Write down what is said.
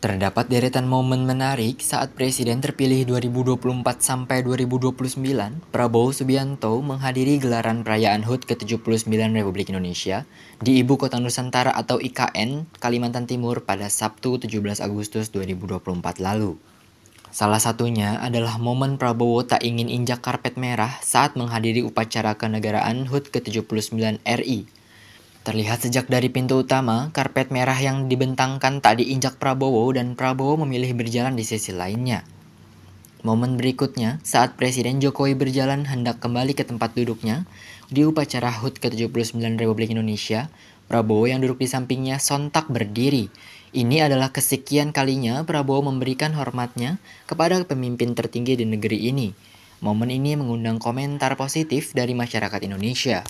Terdapat deretan momen menarik saat Presiden terpilih 2024 sampai 2029, Prabowo Subianto menghadiri gelaran perayaan HUT ke-79 Republik Indonesia di Ibu Kota Nusantara atau IKN, Kalimantan Timur pada Sabtu 17 Agustus 2024 lalu. Salah satunya adalah momen Prabowo tak ingin injak karpet merah saat menghadiri upacara kenegaraan HUT ke-79 RI Terlihat sejak dari pintu utama, karpet merah yang dibentangkan tak diinjak Prabowo dan Prabowo memilih berjalan di sisi lainnya. Momen berikutnya, saat Presiden Jokowi berjalan hendak kembali ke tempat duduknya, di upacara HUT ke-79 Republik Indonesia, Prabowo yang duduk di sampingnya sontak berdiri. Ini adalah kesekian kalinya Prabowo memberikan hormatnya kepada pemimpin tertinggi di negeri ini. Momen ini mengundang komentar positif dari masyarakat Indonesia.